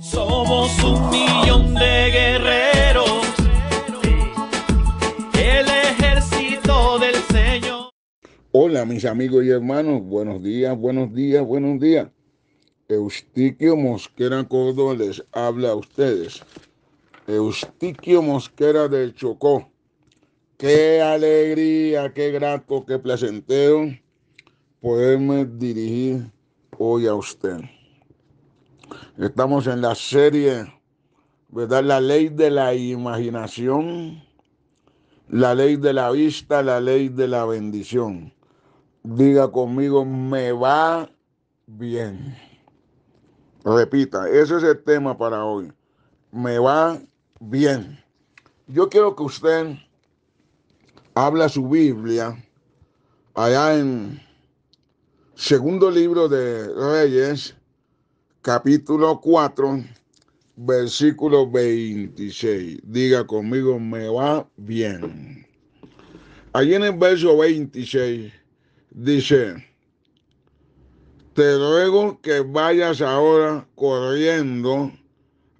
Somos un millón de guerreros, el ejército del Señor. Hola mis amigos y hermanos, buenos días, buenos días, buenos días. Eustiquio Mosquera Córdoba les habla a ustedes. Eustiquio Mosquera del Chocó. Qué alegría, qué grato, qué placentero poderme dirigir hoy a usted. Estamos en la serie, ¿verdad? La ley de la imaginación, la ley de la vista, la ley de la bendición. Diga conmigo, me va bien. Repita, ese es el tema para hoy. Me va bien. Yo quiero que usted habla su Biblia allá en segundo libro de Reyes, capítulo 4, versículo 26. Diga conmigo, me va bien. Allí en el verso 26 dice, te ruego que vayas ahora corriendo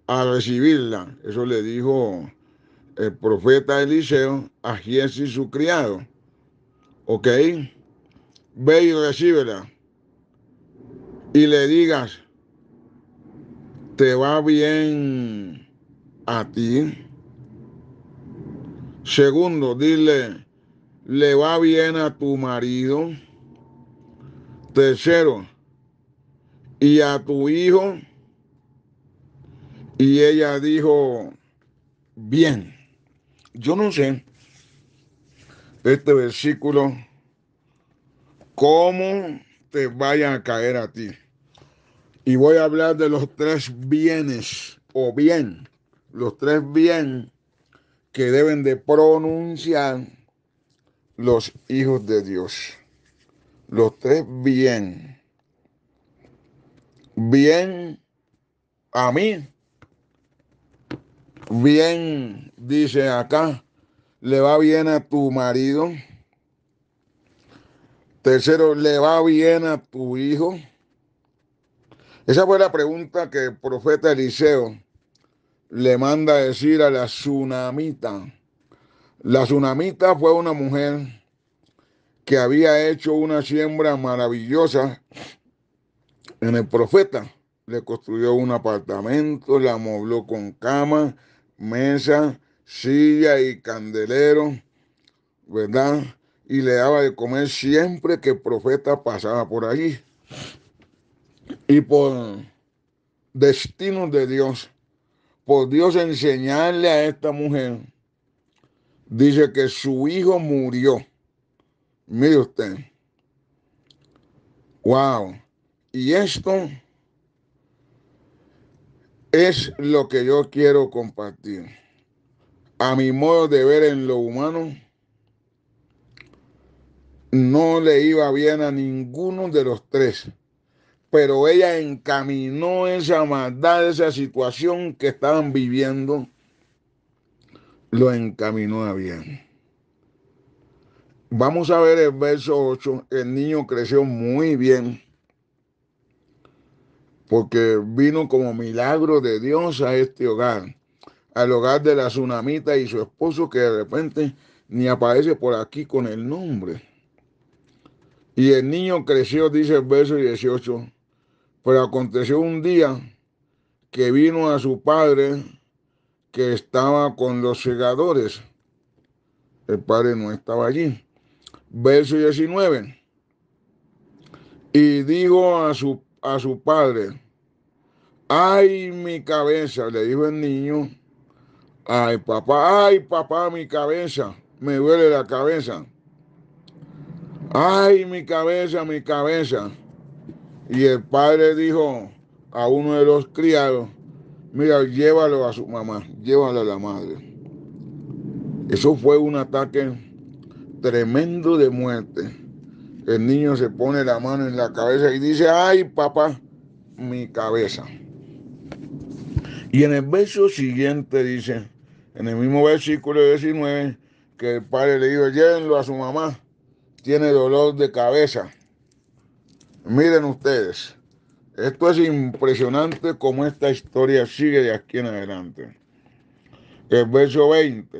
a recibirla. Eso le dijo el profeta Eliseo a y su criado. ¿Ok? Ve y recíbela. Y le digas, te va bien a ti. Segundo, dile, le va bien a tu marido. Tercero, y a tu hijo. Y ella dijo, bien, yo no sé este versículo, cómo te vaya a caer a ti. Y voy a hablar de los tres bienes o bien, los tres bien que deben de pronunciar los hijos de Dios. Los tres bien. Bien a mí. Bien, dice acá, le va bien a tu marido. Tercero, le va bien a tu hijo. Esa fue la pregunta que el profeta Eliseo le manda a decir a la tsunamita. La tsunamita fue una mujer que había hecho una siembra maravillosa en el profeta. Le construyó un apartamento, la amobló con cama, mesa, silla y candelero, ¿verdad? Y le daba de comer siempre que el profeta pasaba por allí y por destino de Dios, por Dios enseñarle a esta mujer, dice que su hijo murió. Mire usted. Wow. Y esto es lo que yo quiero compartir. A mi modo de ver en lo humano, no le iba bien a ninguno de los tres pero ella encaminó esa maldad, esa situación que estaban viviendo, lo encaminó a bien. Vamos a ver el verso 8, el niño creció muy bien, porque vino como milagro de Dios a este hogar, al hogar de la tsunamita y su esposo que de repente ni aparece por aquí con el nombre. Y el niño creció, dice el verso 18, pero aconteció un día que vino a su padre que estaba con los segadores. El padre no estaba allí. Verso 19. Y dijo a su, a su padre, ay mi cabeza, le dijo el niño, ay papá, ay papá mi cabeza, me duele la cabeza. Ay mi cabeza, mi cabeza y el padre dijo a uno de los criados, mira, llévalo a su mamá, llévalo a la madre. Eso fue un ataque tremendo de muerte. El niño se pone la mano en la cabeza y dice, ay papá, mi cabeza. Y en el verso siguiente dice, en el mismo versículo 19, que el padre le dijo, llévenlo a su mamá, tiene dolor de cabeza. Miren ustedes, esto es impresionante como esta historia sigue de aquí en adelante. El verso 20.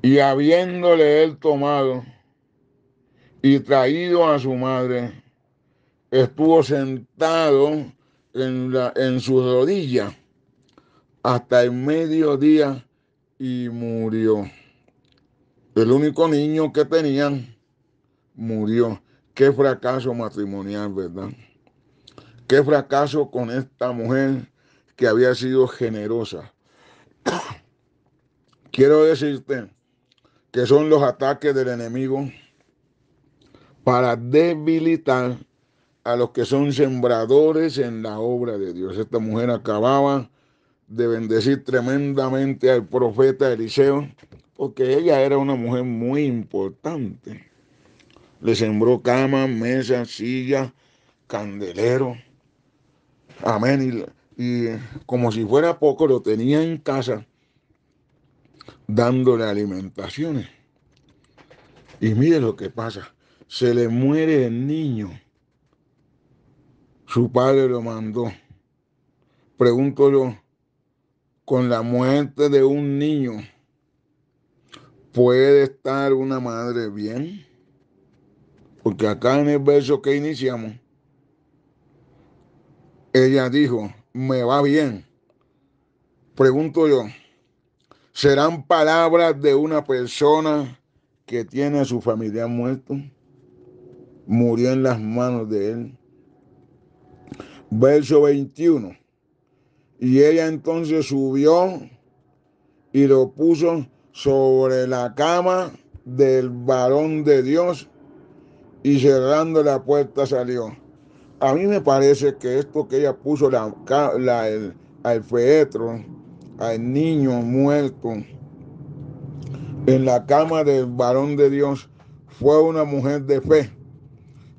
Y habiéndole él tomado y traído a su madre, estuvo sentado en, la, en su rodilla hasta el mediodía y murió. El único niño que tenían murió. Qué fracaso matrimonial, ¿verdad? Qué fracaso con esta mujer que había sido generosa. Quiero decirte que son los ataques del enemigo para debilitar a los que son sembradores en la obra de Dios. Esta mujer acababa de bendecir tremendamente al profeta Eliseo, porque ella era una mujer muy importante. Le sembró cama, mesa, silla, candelero. Amén. Y, como si fuera poco, lo tenía en casa dándole alimentaciones. Y mire lo que pasa. Se le muere el niño. Su padre lo mandó. Pregunto con la muerte de un niño, ¿puede estar una madre bien? Porque acá en el verso que iniciamos, ella dijo, me va bien. Pregunto yo, ¿serán palabras de una persona que tiene a su familia muerto? Murió en las manos de él. Verso 21. Y ella entonces subió y lo puso sobre la cama del varón de Dios y cerrando la puerta salió. A mí me parece que esto que ella puso la, el, al fetro, al niño muerto, en la cama del varón de Dios, fue una mujer de fe.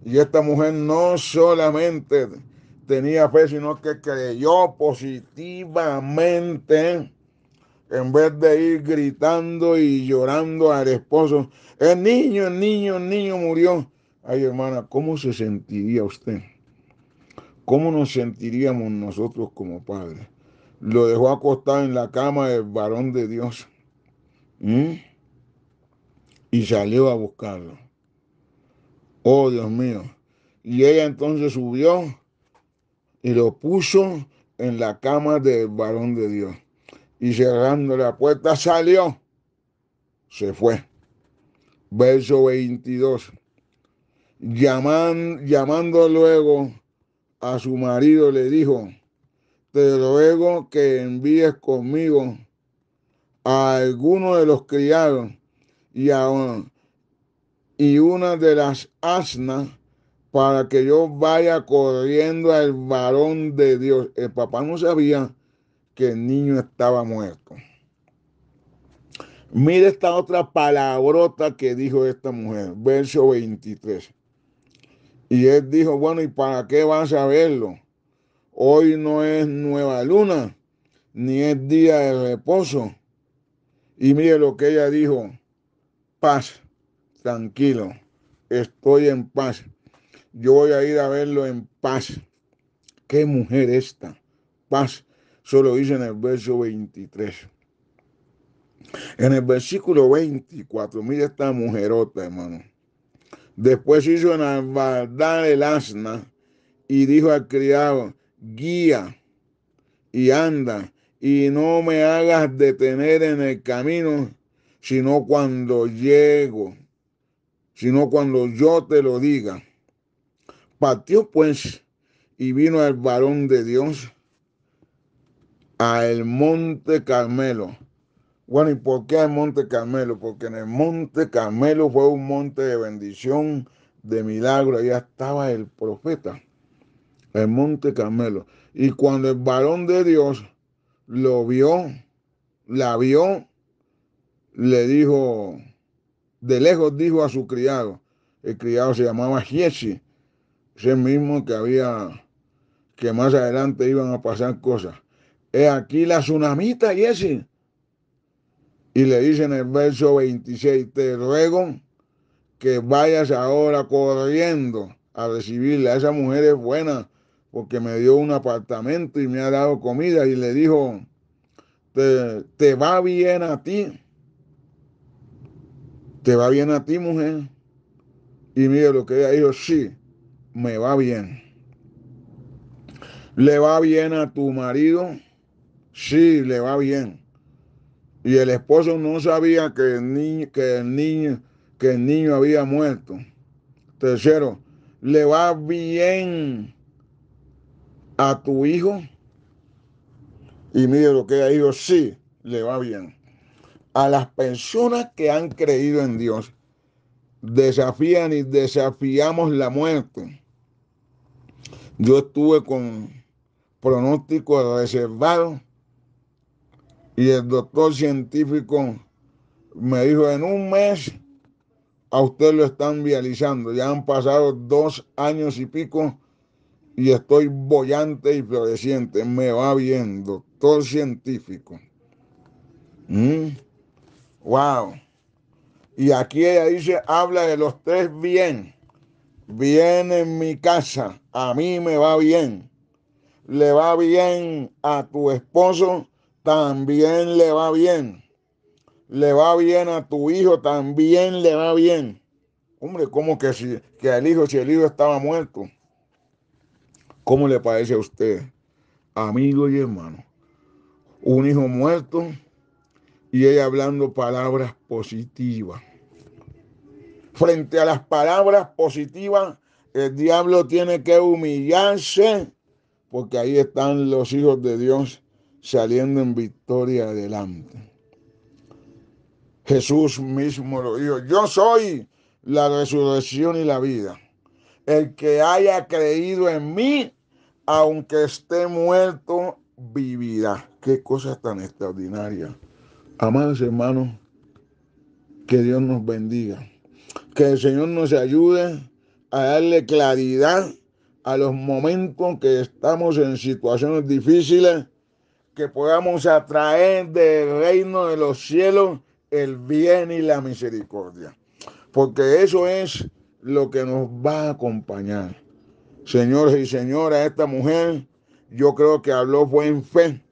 Y esta mujer no solamente tenía fe, sino que creyó positivamente en vez de ir gritando y llorando al esposo. El niño, el niño, el niño murió. Ay, hermana, ¿cómo se sentiría usted? ¿Cómo nos sentiríamos nosotros como padres? Lo dejó acostado en la cama del varón de Dios. Y salió a buscarlo. Oh, Dios mío. Y ella entonces subió y lo puso en la cama del varón de Dios. Y cerrando la puerta salió. Se fue. Verso 22 llamando luego a su marido, le dijo, te ruego que envíes conmigo a alguno de los criados y a y una de las asnas para que yo vaya corriendo al varón de Dios. El papá no sabía que el niño estaba muerto. Mire esta otra palabrota que dijo esta mujer, verso 23. Y él dijo, bueno, ¿y para qué vas a verlo? Hoy no es nueva luna, ni es día de reposo. Y mire lo que ella dijo, paz, tranquilo, estoy en paz. Yo voy a ir a verlo en paz. ¿Qué mujer esta? Paz. Solo dice en el verso 23. En el versículo 24, mire esta mujerota, hermano. Después hizo en enalbardar el asna y dijo al criado, guía y anda y no me hagas detener en el camino, sino cuando llego, sino cuando yo te lo diga. Partió pues y vino el varón de Dios al monte Carmelo bueno, ¿y por qué el Monte Carmelo? Porque en el Monte Carmelo fue un monte de bendición, de milagro. Allá estaba el profeta, el Monte Carmelo. Y cuando el varón de Dios lo vio, la vio, le dijo, de lejos dijo a su criado, el criado se llamaba Jesse, ese mismo que había, que más adelante iban a pasar cosas. He aquí la tsunamita, Jesse. Y le dice en el verso 26, te ruego que vayas ahora corriendo a recibirla. Esa mujer es buena porque me dio un apartamento y me ha dado comida y le dijo, te, va bien a ti. Te va bien a ti, mujer. Y mire lo que ella dijo, sí, me va bien. ¿Le va bien a tu marido? Sí, le va bien y el esposo no sabía que el niño, que el niño, que el niño había muerto. Tercero, ¿le va bien a tu hijo? Y mire lo que ha ido, sí, le va bien. A las personas que han creído en Dios, desafían y desafiamos la muerte. Yo estuve con pronóstico reservado y el doctor científico me dijo, en un mes a usted lo están vializando. Ya han pasado dos años y pico y estoy bollante y floreciente. Me va bien, doctor científico. Wow. Mm. Y aquí ella dice, habla de los tres bien. Bien en mi casa, a mí me va bien. Le va bien a tu esposo también le va bien. Le va bien a tu hijo, también le va bien. Hombre, ¿cómo que, si, que el hijo, si el hijo estaba muerto? ¿Cómo le parece a usted, amigo y hermano? Un hijo muerto y ella hablando palabras positivas. Frente a las palabras positivas, el diablo tiene que humillarse porque ahí están los hijos de Dios saliendo en victoria adelante. Jesús mismo lo dijo, yo soy la resurrección y la vida. El que haya creído en mí, aunque esté muerto, vivirá. Qué cosa tan extraordinaria. Amados hermanos, que Dios nos bendiga. Que el Señor nos ayude a darle claridad a los momentos que estamos en situaciones difíciles que podamos atraer del reino de los cielos el bien y la misericordia. Porque eso es lo que nos va a acompañar. Señores y señoras, esta mujer, yo creo que habló buen fe.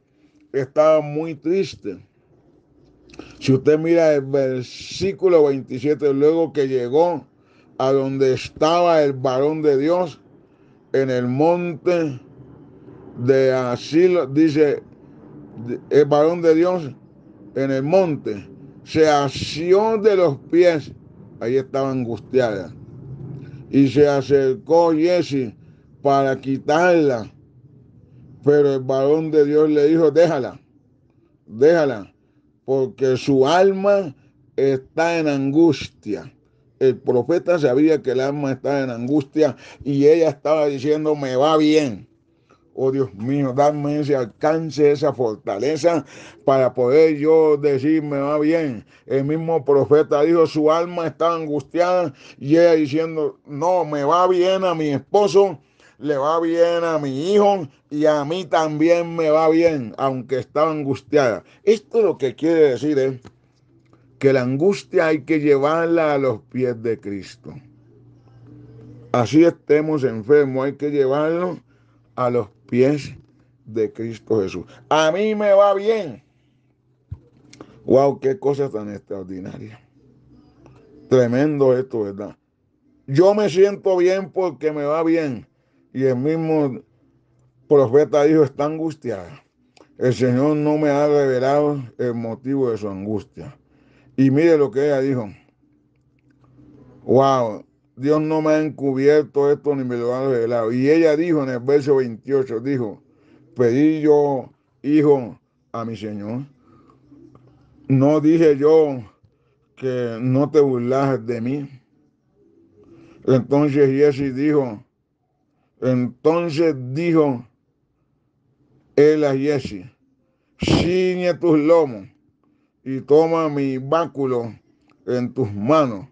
Estaba muy triste. Si usted mira el versículo 27, luego que llegó a donde estaba el varón de Dios, en el monte de asilo, dice, el varón de Dios en el monte, se asió de los pies, ahí estaba angustiada, y se acercó Jesse para quitarla, pero el varón de Dios le dijo, déjala, déjala, porque su alma está en angustia. El profeta sabía que el alma estaba en angustia y ella estaba diciendo, me va bien, Oh Dios mío, dame ese alcance, esa fortaleza para poder yo decir me va bien. El mismo profeta dijo, su alma estaba angustiada y ella diciendo, no, me va bien a mi esposo, le va bien a mi hijo y a mí también me va bien, aunque estaba angustiada. Esto lo que quiere decir es que la angustia hay que llevarla a los pies de Cristo. Así estemos enfermos, hay que llevarlo a los pies de Cristo Jesús. A mí me va bien. Wow, qué cosa tan extraordinaria. Tremendo esto, ¿verdad? Yo me siento bien porque me va bien. Y el mismo profeta dijo, está angustiada. El Señor no me ha revelado el motivo de su angustia. Y mire lo que ella dijo. Wow, Dios no me ha encubierto esto ni me lo ha revelado. Y ella dijo en el verso 28, dijo, pedí yo, hijo, a mi Señor. No dije yo que no te burlas de mí. Entonces Jesse dijo, entonces dijo él a Jesse, ciñe tus lomos y toma mi báculo en tus manos.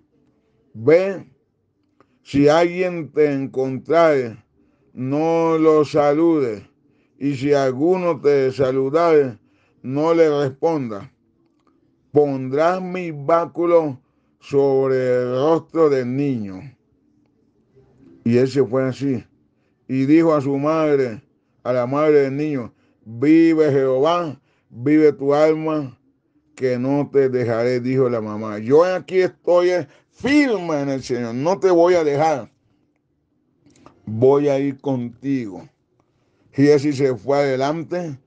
Ve si alguien te encontrare, no lo salude, y si alguno te saludare, no le responda. Pondrás mi báculo sobre el rostro del niño. Y ese fue así, y dijo a su madre, a la madre del niño, vive Jehová, vive tu alma, que no te dejaré, dijo la mamá. Yo aquí estoy firma en el Señor, no te voy a dejar, voy a ir contigo. Y ese se fue adelante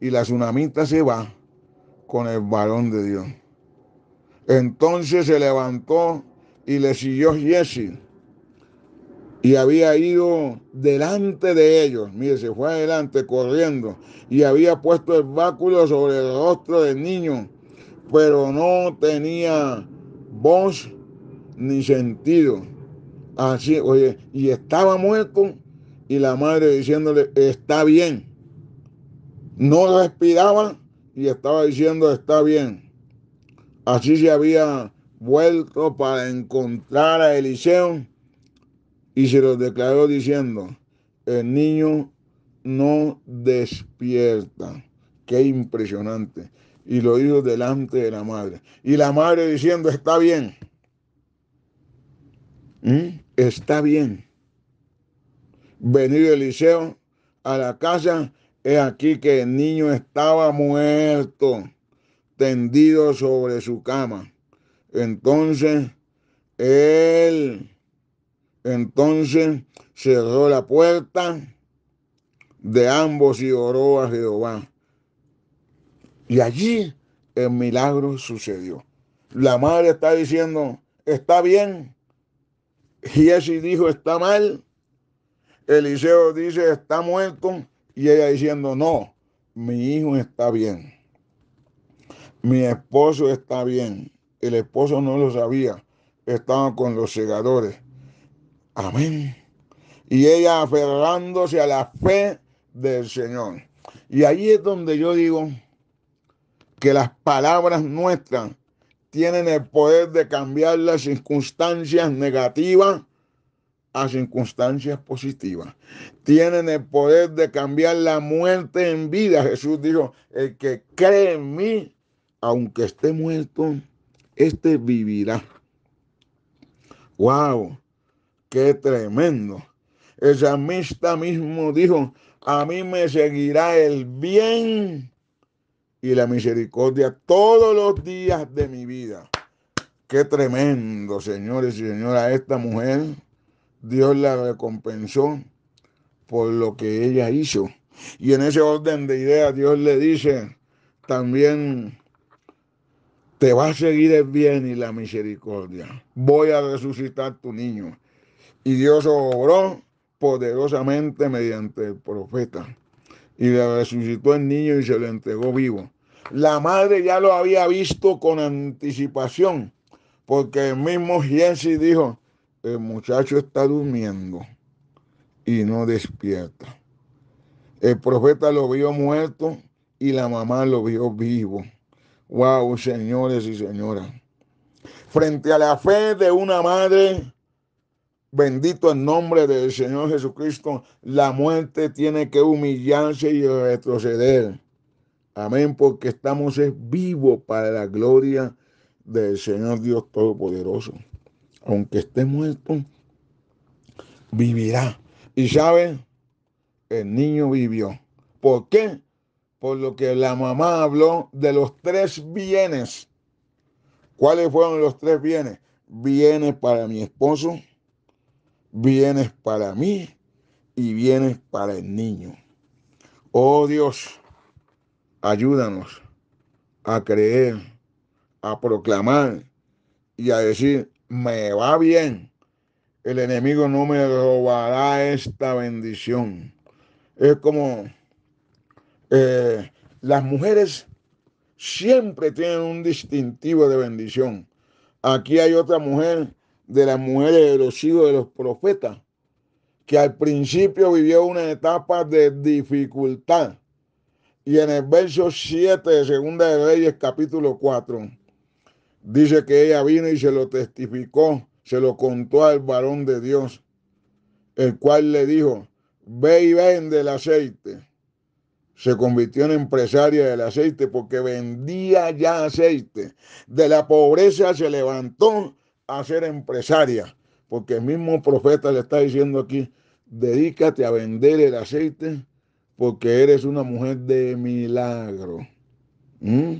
y la tsunamita se va con el varón de Dios. Entonces se levantó y le siguió Jesse. Y había ido delante de ellos. Mire, se fue adelante corriendo. Y había puesto el báculo sobre el rostro del niño. Pero no tenía voz ni sentido. Así, oye, y estaba muerto y la madre diciéndole, está bien. No respiraba y estaba diciendo, está bien. Así se había vuelto para encontrar a Eliseo y se lo declaró diciendo, el niño no despierta. Qué impresionante. Y lo hizo delante de la madre. Y la madre diciendo, está bien. ¿Mm? Está bien. Venido Eliseo a la casa, es aquí que el niño estaba muerto, tendido sobre su cama. Entonces, él, entonces cerró la puerta de ambos y oró a Jehová. Y allí el milagro sucedió. La madre está diciendo, está bien, Jesse dijo está mal, Eliseo dice está muerto y ella diciendo no, mi hijo está bien, mi esposo está bien. El esposo no lo sabía, estaba con los segadores. Amén. Y ella aferrándose a la fe del Señor. Y ahí es donde yo digo que las palabras nuestras tienen el poder de cambiar las circunstancias negativas a circunstancias positivas. Tienen el poder de cambiar la muerte en vida. Jesús dijo, el que cree en mí, aunque esté muerto, este vivirá. ¡Wow! ¡Qué tremendo! El samista mismo dijo, a mí me seguirá el bien y la misericordia todos los días de mi vida. Qué tremendo, señores y señoras, esta mujer, Dios la recompensó por lo que ella hizo. Y en ese orden de ideas, Dios le dice también, te va a seguir el bien y la misericordia. Voy a resucitar tu niño. Y Dios obró poderosamente mediante el profeta y le resucitó el niño y se lo entregó vivo. La madre ya lo había visto con anticipación, porque el mismo y dijo, el muchacho está durmiendo y no despierta. El profeta lo vio muerto y la mamá lo vio vivo. Wow, señores y señoras. Frente a la fe de una madre, Bendito el nombre del Señor Jesucristo. La muerte tiene que humillarse y retroceder. Amén, porque estamos vivos para la gloria del Señor Dios Todopoderoso. Aunque esté muerto, vivirá. Y sabe, el niño vivió. ¿Por qué? Por lo que la mamá habló de los tres bienes. ¿Cuáles fueron los tres bienes? Bienes para mi esposo, Vienes para mí y vienes para el niño. Oh Dios, ayúdanos a creer, a proclamar y a decir, me va bien. El enemigo no me robará esta bendición. Es como eh, las mujeres siempre tienen un distintivo de bendición. Aquí hay otra mujer de las mujeres de los hijos de los profetas, que al principio vivió una etapa de dificultad. Y en el verso 7 de Segunda de Reyes, capítulo 4, dice que ella vino y se lo testificó, se lo contó al varón de Dios, el cual le dijo, ve y vende el aceite. Se convirtió en empresaria del aceite porque vendía ya aceite. De la pobreza se levantó a ser empresaria, porque el mismo profeta le está diciendo aquí, dedícate a vender el aceite porque eres una mujer de milagro. ¿Mm?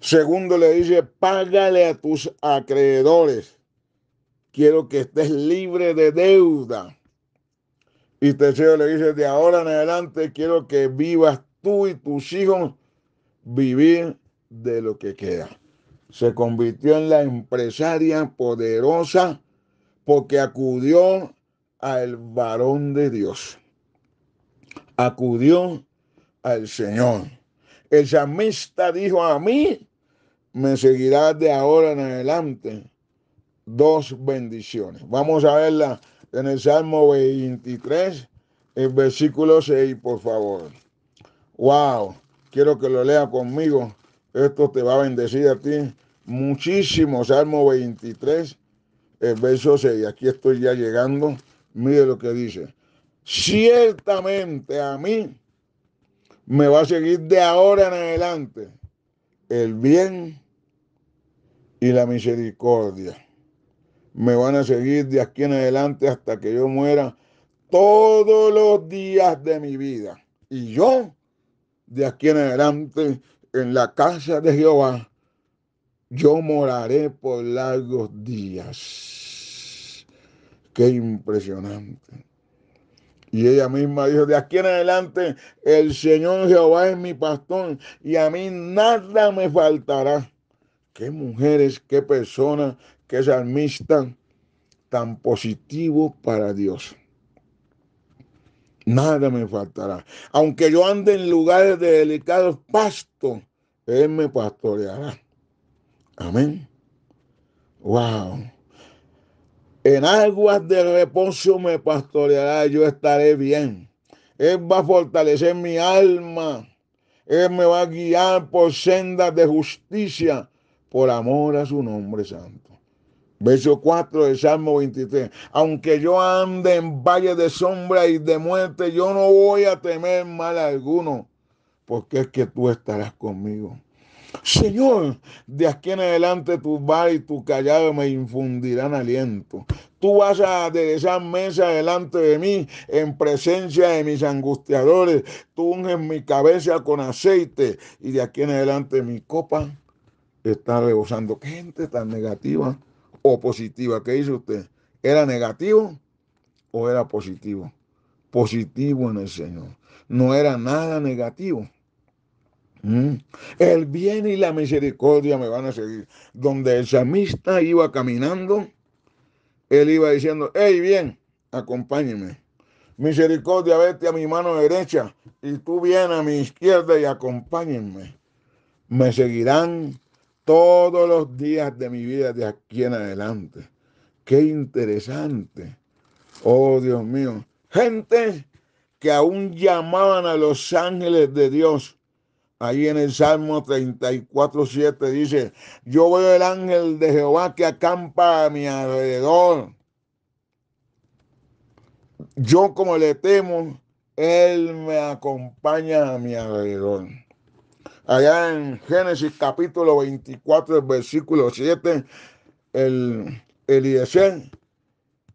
Segundo le dice, págale a tus acreedores. Quiero que estés libre de deuda. Y tercero le dice, de ahora en adelante quiero que vivas tú y tus hijos vivir de lo que queda se convirtió en la empresaria poderosa porque acudió al varón de Dios. Acudió al Señor. El samista dijo a mí, me seguirá de ahora en adelante dos bendiciones. Vamos a verla en el Salmo 23, el versículo 6, por favor. Wow, quiero que lo lea conmigo esto te va a bendecir a ti muchísimo. Salmo 23, el verso 6. Aquí estoy ya llegando. Mire lo que dice. Ciertamente a mí me va a seguir de ahora en adelante el bien y la misericordia. Me van a seguir de aquí en adelante hasta que yo muera todos los días de mi vida. Y yo, de aquí en adelante, en la casa de Jehová yo moraré por largos días. Qué impresionante. Y ella misma dijo, de aquí en adelante, el Señor Jehová es mi pastor y a mí nada me faltará. Qué mujeres, qué personas, qué salmistas tan positivos para Dios nada me faltará. Aunque yo ande en lugares de delicados pasto, Él me pastoreará. Amén. Wow. En aguas de reposo me pastoreará, yo estaré bien. Él va a fortalecer mi alma. Él me va a guiar por sendas de justicia, por amor a su nombre santo. Verso 4 del Salmo 23. Aunque yo ande en valle de sombra y de muerte, yo no voy a temer mal alguno, porque es que tú estarás conmigo. Señor, de aquí en adelante tu bar y tu callado me infundirán aliento. Tú vas a aderezar mesa delante de mí en presencia de mis angustiadores. Tú unges mi cabeza con aceite y de aquí en adelante mi copa está rebosando. Qué gente tan negativa o positiva. ¿Qué dice usted? ¿Era negativo o era positivo? Positivo en el Señor. No era nada negativo. Mm. El bien y la misericordia me van a seguir. Donde el samista iba caminando, él iba diciendo, hey bien, acompáñeme. Misericordia, vete a mi mano derecha y tú bien a mi izquierda y acompáñenme. Me seguirán todos los días de mi vida de aquí en adelante. Qué interesante. Oh, Dios mío. Gente que aún llamaban a los ángeles de Dios. Ahí en el Salmo 34, 7 dice, yo veo el ángel de Jehová que acampa a mi alrededor. Yo como le temo, él me acompaña a mi alrededor allá en Génesis capítulo 24, versículo 7, el Eliezer,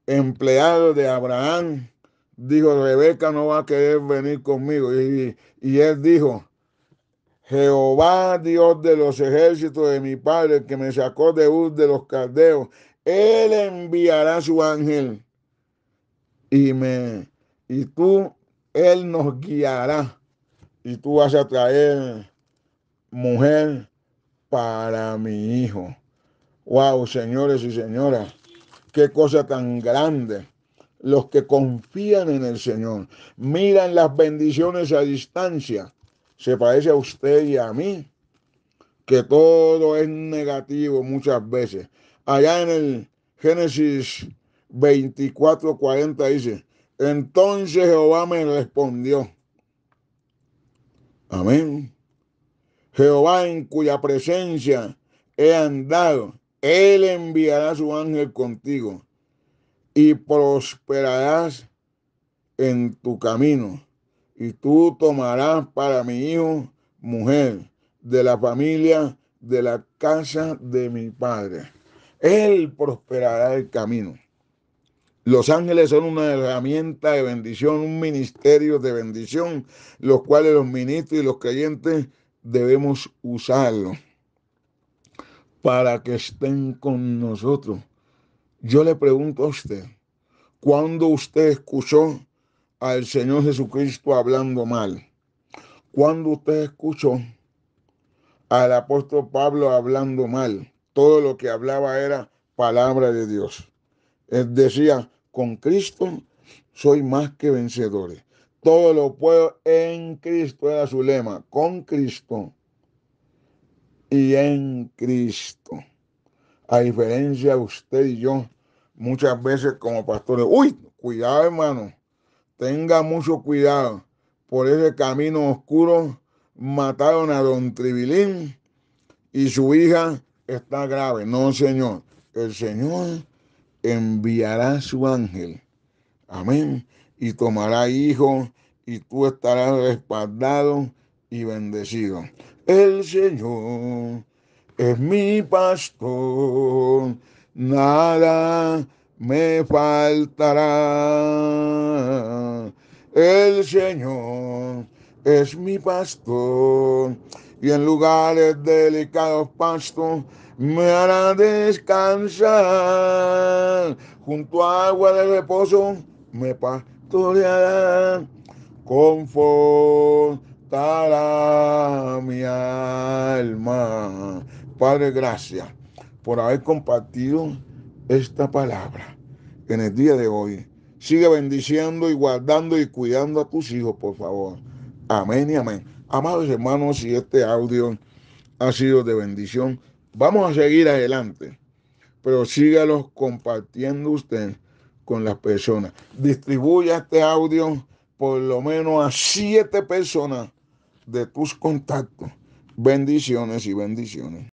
empleado de Abraham, dijo, Rebeca no va a querer venir conmigo. Y, y él dijo, Jehová, Dios de los ejércitos de mi padre, que me sacó de Ur de los caldeos, él enviará su ángel y me y tú él nos guiará y tú vas a traer mujer para mi hijo. Wow, señores y señoras, qué cosa tan grande. Los que confían en el Señor, miran las bendiciones a distancia. Se parece a usted y a mí, que todo es negativo muchas veces. Allá en el Génesis 24, 40 dice, entonces Jehová me respondió. Amén. Jehová en cuya presencia he andado, Él enviará su ángel contigo y prosperarás en tu camino. Y tú tomarás para mi hijo mujer de la familia de la casa de mi padre. Él prosperará el camino. Los ángeles son una herramienta de bendición, un ministerio de bendición, los cuales los ministros y los creyentes debemos usarlo para que estén con nosotros. Yo le pregunto a usted, cuando usted escuchó al Señor Jesucristo hablando mal? cuando usted escuchó al apóstol Pablo hablando mal? Todo lo que hablaba era palabra de Dios. Él decía, con Cristo soy más que vencedores. Todo lo puedo en Cristo, era su lema, con Cristo y en Cristo. A diferencia de usted y yo, muchas veces como pastores, uy, cuidado hermano, tenga mucho cuidado. Por ese camino oscuro mataron a don Tribilín y su hija está grave. No, Señor, el Señor enviará su ángel. Amén y tomará hijo, y tú estarás respaldado y bendecido. El Señor es mi pastor, nada me faltará. El Señor es mi pastor y en lugares delicados pastos me hará descansar. Junto a agua de reposo me pasará victoria confortará mi alma. Padre, gracias por haber compartido esta palabra en el día de hoy. Sigue bendiciendo y guardando y cuidando a tus hijos, por favor. Amén y amén. Amados hermanos, si este audio ha sido de bendición, vamos a seguir adelante. Pero sígalos compartiendo usted con las personas. Distribuya este audio por lo menos a siete personas de tus contactos. Bendiciones y bendiciones.